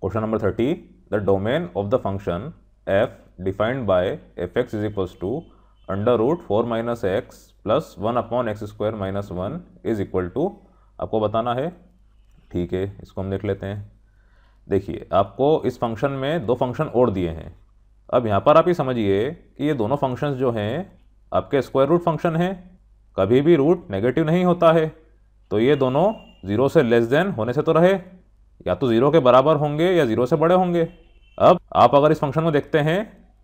question number thirty the domain of the function f defined by f x is equals to under root four minus x plus one upon x square minus one is equal to आपको बताना है ठीक है इसको हम देख लेते हैं देखिए आपको इस फंक्शन में दो फंक्शन और दिए हैं अब यहाँ पर आप ये समझिए कि ये दोनों फंक्शंस जो हैं आपके स्क्वायर रूट फंक्शन हैं कभी भी रूट नेगेटिव नहीं होता है तो ये दोनों ज़ीरो से लेस देन होने से तो रहे या तो ज़ीरो के बराबर होंगे या ज़ीरो से बड़े होंगे अब आप अगर इस फंक्शन को देखते हैं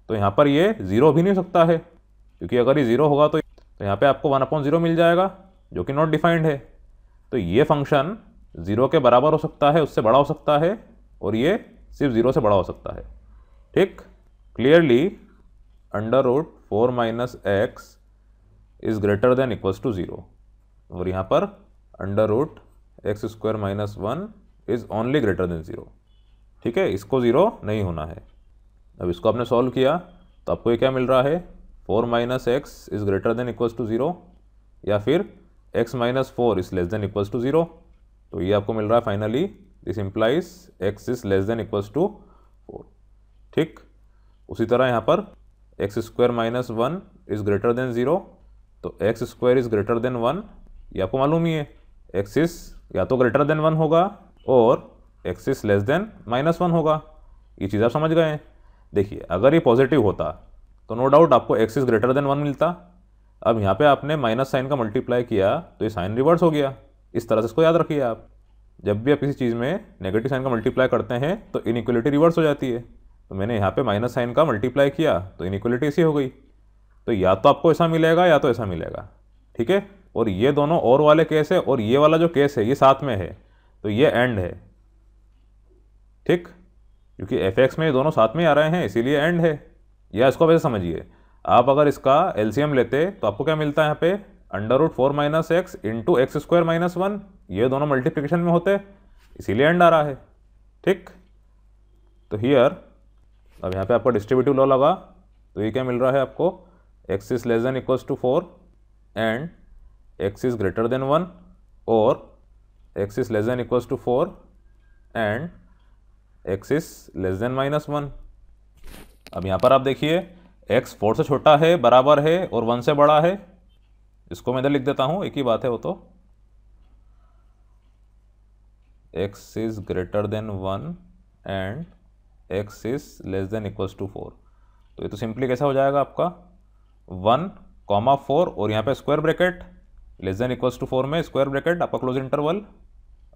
तो यहाँ पर ये ज़ीरो भी नहीं हो सकता है क्योंकि अगर ये ज़ीरो होगा तो तो यहाँ पे आपको वन अपॉइंट ज़ीरो मिल जाएगा जो कि नॉट डिफाइंड है तो ये फंक्शन ज़ीरो के बराबर हो सकता है उससे बड़ा हो सकता है और ये सिर्फ ज़ीरो से बड़ा हो सकता है ठीक clearly under root four minus x is greater than equals to zero और यहाँ पर under root x square minus one is only greater than zero ठीक है इसको ज़ीरो नहीं होना है अब इसको आपने सॉल्व किया तो आपको ये क्या मिल रहा है four minus x is greater than equals to zero या फिर x minus four is less than equals to zero तो ये आपको मिल रहा है finally this implies x is less than equals to four ठीक उसी तरह यहाँ पर x square minus one is greater than zero तो x square is greater than one ये आपको मालूम ही है एक्स इज़ या तो ग्रेटर देन वन होगा और x is less than minus one होगा ये चीज़ आप समझ गए देखिए अगर ये पॉजिटिव होता तो नो डाउट आपको एक्सिस ग्रेटर देन वन मिलता अब यहाँ पे आपने माइनस साइन का मल्टीप्लाई किया तो ये साइन रिवर्स हो गया इस तरह से इसको याद रखिए आप जब भी आप किसी चीज़ में नेगेटिव साइन का मल्टीप्लाई करते हैं तो इनिक्वलिटी रिवर्स हो जाती है तो मैंने यहाँ पे माइनस साइन का मल्टीप्लाई किया तो इनिक्वलिटी ऐसी हो गई तो या तो आपको ऐसा मिलेगा या तो ऐसा मिलेगा ठीक है और ये दोनों और वाले केस है और ये वाला जो केस है ये साथ में है तो ये एंड है ठीक क्योंकि एफ एक्स में ये दोनों साथ में आ रहे हैं इसीलिए एंड है या इसको वैसे समझिए आप अगर इसका एलसीएम लेते तो आपको क्या मिलता है यहाँ पे under root four minus x into x square minus one ये दोनों मल्टीप्लिकेशन में होते इसीलिए एंड आ रहा है ठीक तो हियर अब यहाँ पे आपको डिस्ट्रीब्यूटिव लॉ लगा तो ये क्या मिल रहा है आपको x is less than equals to four and x is greater than one और x is less than equals to 4 and x is less than minus 1 अब यहाँ पर आप देखिए x 4 से छोटा है बराबर है और 1 से बड़ा है इसको मैं इधर लिख देता हूँ एक ही बात है वो तो x is greater than 1 and x is less than equals to 4 तो ये तो सिंपली कैसा हो जाएगा आपका 1 कॉमा फोर और यहाँ पे square bracket less than equals to four में square bracket upper close interval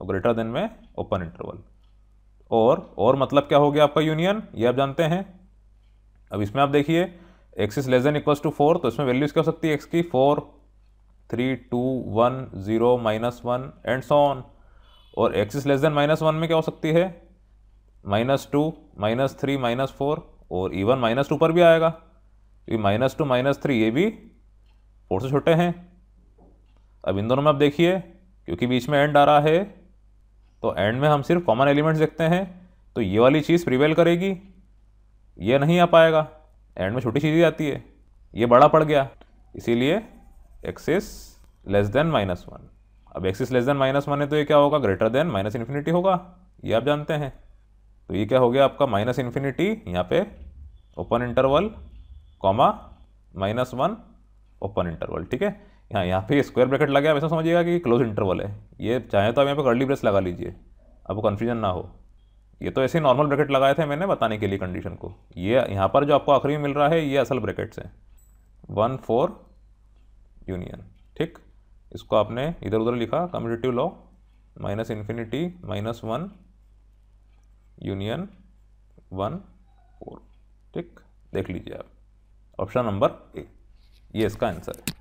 और ग्रेटर देन में ओपन इंटरवल और और मतलब क्या हो गया आपका यूनियन ये आप जानते हैं अब इसमें आप देखिए x is less than equals to four तो इसमें वैल्यूज क्या हो सकती है एक्स की four three two one zero minus one and so on और x is less than minus one में क्या हो सकती है minus two minus three minus four और इवन माइनस टू पर भी आएगा क्योंकि माइनस टू माइनस थ्री ये भी फोर से छोटे हैं अब इन दोनों में आप देखिए क्योंकि बीच में एंड आ रहा है तो एंड में हम सिर्फ कॉमन एलिमेंट्स देखते हैं तो ये वाली चीज़ प्रिवेल करेगी ये नहीं आ पाएगा एंड में छोटी चीज़ आती है ये बड़ा पड़ गया इसीलिए x is less than minus one अब x is less than minus one है तो ये क्या होगा ग्रेटर देन माइनस इन्फिनिटी होगा ये आप जानते हैं तो ये क्या हो गया आपका माइनस इन्फिनिटी यहाँ पे open interval comma minus one open interval ठीक है यहाँ यहाँ पे स्क्वायर ब्रैकेट लगे हमेशा समझिएगा कि क्लोज इंटरवल है ये चाहे तो आप यहाँ पे कर्ली ब्रेस लगा लीजिए आपको कन्फ्यूजन ना हो ये तो ऐसे नॉर्मल ब्रैकेट लगाए थे मैंने बताने के लिए कंडीशन को ये यहाँ पर जो आपको आखिरी मिल रहा है ये असल ब्रैकेट्स हैं वन फोर यूनियन ठीक इसको आपने इधर उधर लिखा commutative law minus infinity minus one union one four ठीक देख लीजिए आप ऑप्शन नंबर ए ये इसका आंसर है